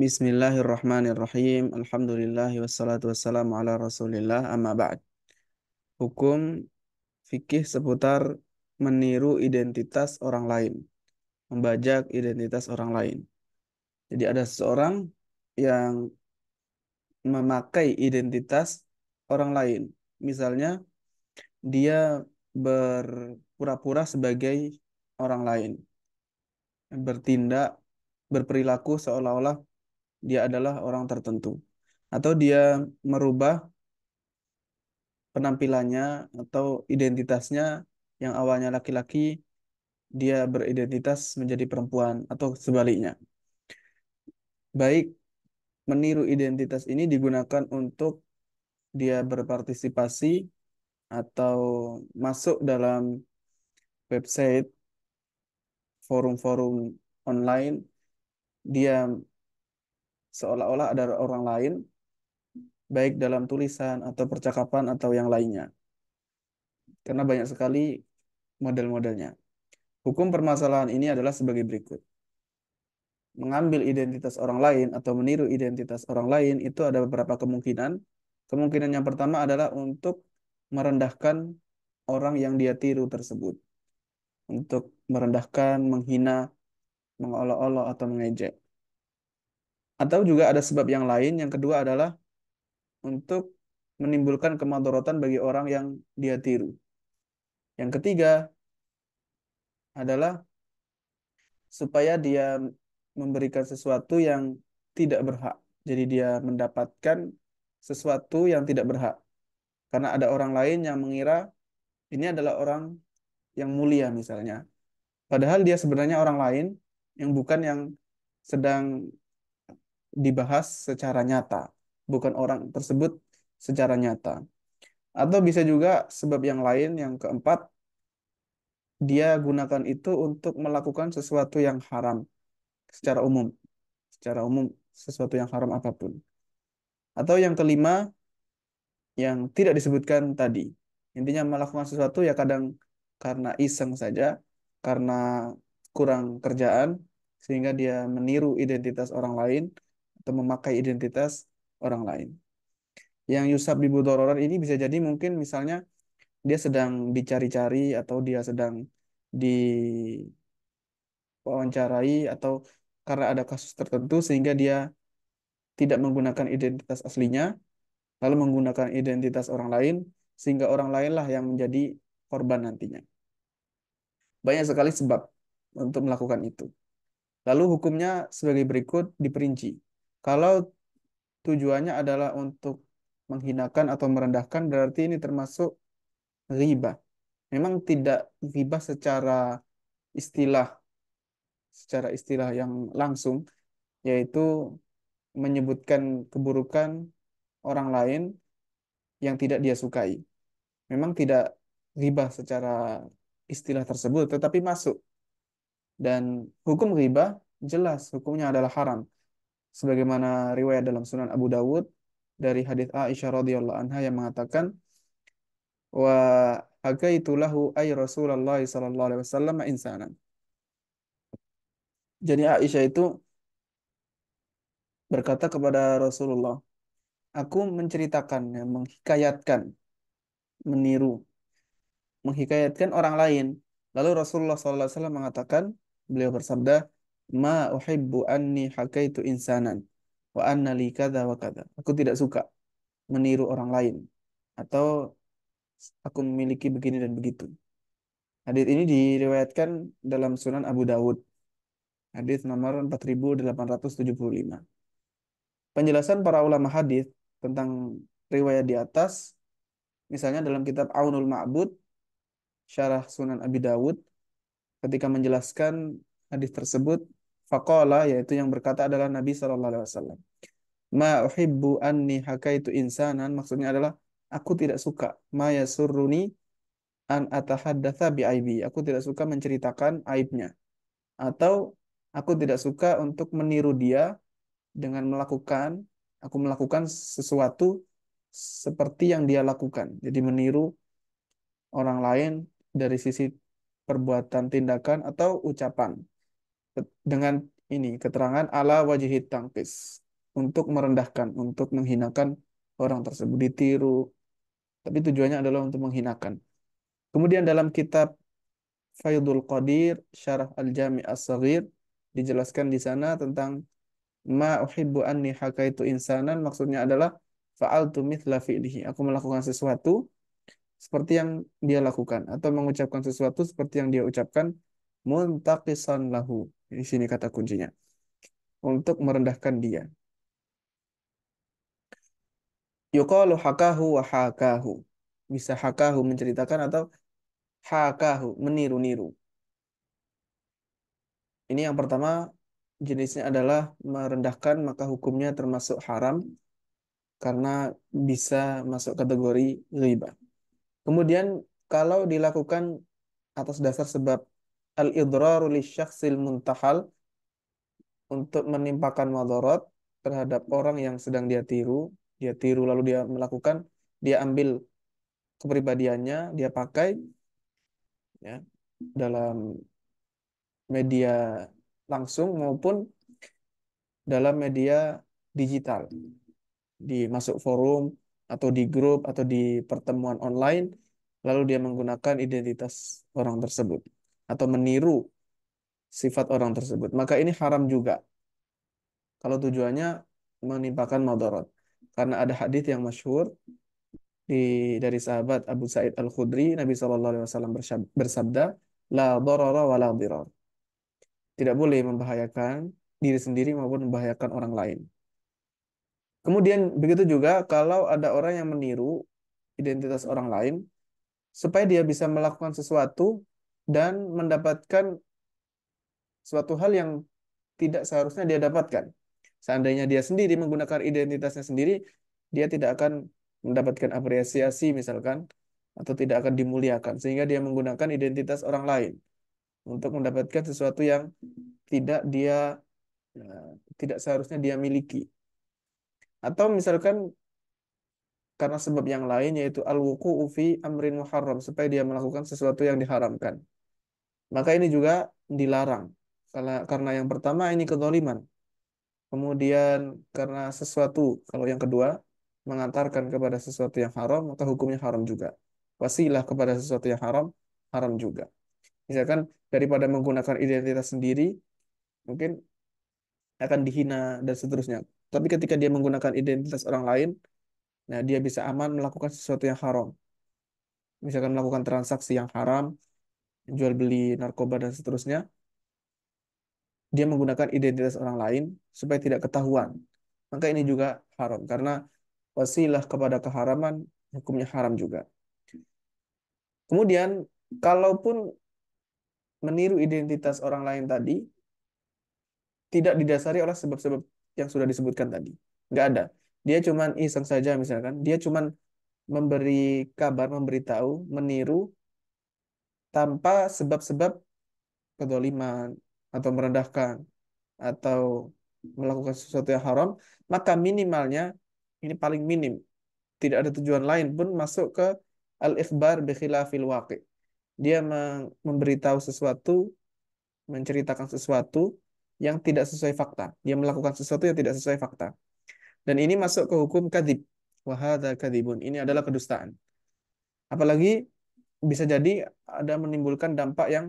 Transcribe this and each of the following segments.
Bismillahirrahmanirrahim. Alhamdulillah wassalatu wassalamu ala Rasulillah amma ba'd. Hukum fikih seputar meniru identitas orang lain, membajak identitas orang lain. Jadi ada seseorang yang memakai identitas orang lain. Misalnya dia berpura-pura sebagai orang lain, bertindak, berperilaku seolah-olah dia adalah orang tertentu atau dia merubah penampilannya atau identitasnya yang awalnya laki-laki dia beridentitas menjadi perempuan atau sebaliknya. Baik meniru identitas ini digunakan untuk dia berpartisipasi atau masuk dalam website forum-forum online dia seolah-olah ada orang lain, baik dalam tulisan atau percakapan atau yang lainnya. Karena banyak sekali model-modelnya. Hukum permasalahan ini adalah sebagai berikut. Mengambil identitas orang lain atau meniru identitas orang lain itu ada beberapa kemungkinan. Kemungkinan yang pertama adalah untuk merendahkan orang yang dia tiru tersebut. Untuk merendahkan, menghina, mengolok-olok atau mengejek. Atau juga ada sebab yang lain. Yang kedua adalah untuk menimbulkan kemadorotan bagi orang yang dia tiru. Yang ketiga adalah supaya dia memberikan sesuatu yang tidak berhak. Jadi dia mendapatkan sesuatu yang tidak berhak. Karena ada orang lain yang mengira ini adalah orang yang mulia misalnya. Padahal dia sebenarnya orang lain yang bukan yang sedang dibahas secara nyata, bukan orang tersebut secara nyata. Atau bisa juga sebab yang lain, yang keempat, dia gunakan itu untuk melakukan sesuatu yang haram secara umum. Secara umum, sesuatu yang haram apapun. Atau yang kelima, yang tidak disebutkan tadi. Intinya melakukan sesuatu ya kadang karena iseng saja, karena kurang kerjaan, sehingga dia meniru identitas orang lain, atau memakai identitas orang lain. Yang yusab Budororan ini bisa jadi mungkin misalnya dia sedang dicari-cari atau dia sedang diwawancarai atau karena ada kasus tertentu sehingga dia tidak menggunakan identitas aslinya lalu menggunakan identitas orang lain sehingga orang lainlah yang menjadi korban nantinya. Banyak sekali sebab untuk melakukan itu. Lalu hukumnya sebagai berikut diperinci. Kalau tujuannya adalah untuk menghinakan atau merendahkan, berarti ini termasuk riba. Memang tidak riba secara istilah, secara istilah yang langsung, yaitu menyebutkan keburukan orang lain yang tidak dia sukai. Memang tidak riba secara istilah tersebut, tetapi masuk. Dan hukum riba jelas hukumnya adalah haram sebagaimana riwayat dalam Sunan Abu Dawud dari hadis Aisyah radhiyallahu anha yang mengatakan wa agaitu lahu ay Rasulullah sallallahu alaihi wasallam insanan. Jadi Aisyah itu berkata kepada Rasulullah, aku menceritakan, menghikayatkan, meniru, menghikayatkan orang lain. Lalu Rasulullah SAW mengatakan, beliau bersabda, ma uhibbu anni hakaitu insanan wa anna li kadza wa kadza. Aku tidak suka meniru orang lain atau aku memiliki begini dan begitu. Hadis ini diriwayatkan dalam Sunan Abu Dawud. Hadis nomor 4875. Penjelasan para ulama hadis tentang riwayat di atas misalnya dalam kitab Aunul Ma'bud Syarah Sunan Abi Dawud ketika menjelaskan hadis tersebut Fakola yaitu yang berkata adalah Nabi Shallallahu Alaihi Wasallam. Ma uhibbu anni hakaitu insanan maksudnya adalah aku tidak suka ma yasurruni an atahaddatsa bi aibi. Aku tidak suka menceritakan aibnya atau aku tidak suka untuk meniru dia dengan melakukan aku melakukan sesuatu seperti yang dia lakukan. Jadi meniru orang lain dari sisi perbuatan, tindakan atau ucapan dengan ini keterangan ala wajhi tangkis untuk merendahkan, untuk menghinakan orang tersebut ditiru. Tapi tujuannya adalah untuk menghinakan. Kemudian dalam kitab Faidul Qadir Syarah Al-Jami' As-Saghir dijelaskan di sana tentang ma uhibbu anni hakaitu insanan maksudnya adalah fa'altu mithla fi'lihi. Aku melakukan sesuatu seperti yang dia lakukan atau mengucapkan sesuatu seperti yang dia ucapkan muntakisan lahu. Di sini kata kuncinya. Untuk merendahkan dia. Yukalu hakahu wa hakahu. Bisa hakahu menceritakan atau hakahu meniru-niru. Ini yang pertama jenisnya adalah merendahkan maka hukumnya termasuk haram karena bisa masuk kategori riba. Kemudian kalau dilakukan atas dasar sebab al-idraru syakhsil muntahal untuk menimpakan madarat terhadap orang yang sedang dia tiru, dia tiru lalu dia melakukan, dia ambil kepribadiannya, dia pakai ya dalam media langsung maupun dalam media digital. Di masuk forum atau di grup atau di pertemuan online lalu dia menggunakan identitas orang tersebut atau meniru sifat orang tersebut. Maka ini haram juga. Kalau tujuannya menimpakan madarat. Karena ada hadis yang masyhur di, dari sahabat Abu Sa'id Al-Khudri, Nabi saw alaihi wasallam bersabda, "La darara wa la dirar." Tidak boleh membahayakan diri sendiri maupun membahayakan orang lain. Kemudian begitu juga kalau ada orang yang meniru identitas orang lain supaya dia bisa melakukan sesuatu dan mendapatkan suatu hal yang tidak seharusnya dia dapatkan. Seandainya dia sendiri menggunakan identitasnya sendiri, dia tidak akan mendapatkan apresiasi misalkan atau tidak akan dimuliakan sehingga dia menggunakan identitas orang lain untuk mendapatkan sesuatu yang tidak dia eh, tidak seharusnya dia miliki. Atau misalkan karena sebab yang lain yaitu al wukuu fi amrin muharram supaya dia melakukan sesuatu yang diharamkan maka ini juga dilarang. Karena, karena yang pertama ini kedoliman. Kemudian karena sesuatu, kalau yang kedua, mengantarkan kepada sesuatu yang haram, maka hukumnya haram juga. Wasilah kepada sesuatu yang haram, haram juga. Misalkan daripada menggunakan identitas sendiri, mungkin akan dihina dan seterusnya. Tapi ketika dia menggunakan identitas orang lain, nah dia bisa aman melakukan sesuatu yang haram. Misalkan melakukan transaksi yang haram, jual beli narkoba dan seterusnya, dia menggunakan identitas orang lain supaya tidak ketahuan. Maka ini juga haram karena wasilah kepada keharaman hukumnya haram juga. Kemudian kalaupun meniru identitas orang lain tadi tidak didasari oleh sebab-sebab yang sudah disebutkan tadi. Nggak ada. Dia cuman iseng saja misalkan, dia cuman memberi kabar, memberitahu, meniru tanpa sebab-sebab kedoliman atau merendahkan atau melakukan sesuatu yang haram, maka minimalnya ini paling minim. Tidak ada tujuan lain pun masuk ke al-ikhbar bi khilafil waqi. Dia memberitahu sesuatu, menceritakan sesuatu yang tidak sesuai fakta. Dia melakukan sesuatu yang tidak sesuai fakta. Dan ini masuk ke hukum kadib. Wahada kadibun. Ini adalah kedustaan. Apalagi bisa jadi ada menimbulkan dampak yang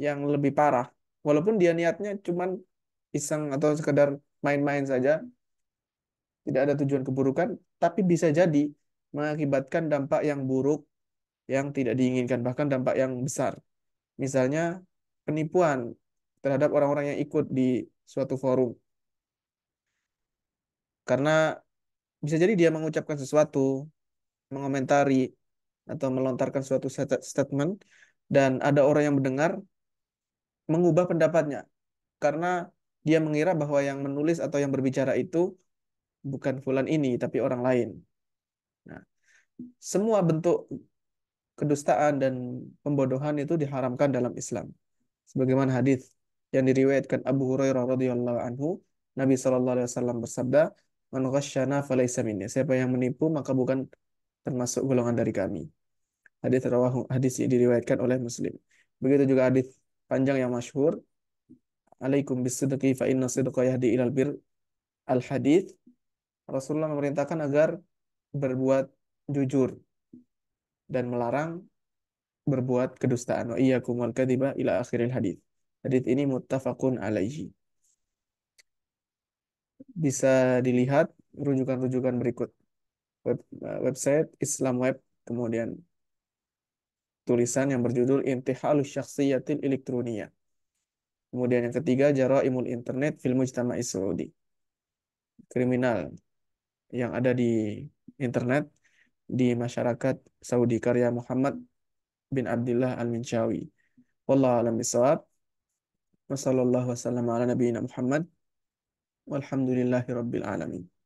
yang lebih parah. Walaupun dia niatnya cuma iseng atau sekedar main-main saja, tidak ada tujuan keburukan, tapi bisa jadi mengakibatkan dampak yang buruk yang tidak diinginkan, bahkan dampak yang besar. Misalnya penipuan terhadap orang-orang yang ikut di suatu forum. Karena bisa jadi dia mengucapkan sesuatu, mengomentari, atau melontarkan suatu statement dan ada orang yang mendengar mengubah pendapatnya karena dia mengira bahwa yang menulis atau yang berbicara itu bukan fulan ini tapi orang lain. Nah, semua bentuk kedustaan dan pembodohan itu diharamkan dalam Islam. Sebagaimana hadis yang diriwayatkan Abu Hurairah radhiyallahu anhu, Nabi SAW alaihi wasallam bersabda, "Man ghasyana falaysa minni." Siapa yang menipu maka bukan termasuk golongan dari kami. Hadis rawahu hadis ini diriwayatkan oleh Muslim. Begitu juga hadis panjang yang masyhur Alaikum bisidqi fa inna sidqa yahdi ilal bir al hadis Rasulullah memerintahkan agar berbuat jujur dan melarang berbuat kedustaan. Wa iyyakum wal kadhiba ila akhiril hadis. Hadis ini muttafaqun alaihi. Bisa dilihat rujukan-rujukan berikut web, eh, website Islam Web, kemudian tulisan yang berjudul Intihalu Syakhsiyatil Elektronia. Kemudian yang ketiga, Jaraimul Internet Film Mujtama'i Saudi. Kriminal yang ada di internet di masyarakat Saudi karya Muhammad bin Abdullah al Minjawi Wallahu alam bisawab. Wassallallahu wasallam ala Muhammad. Walhamdulillahi rabbil alamin.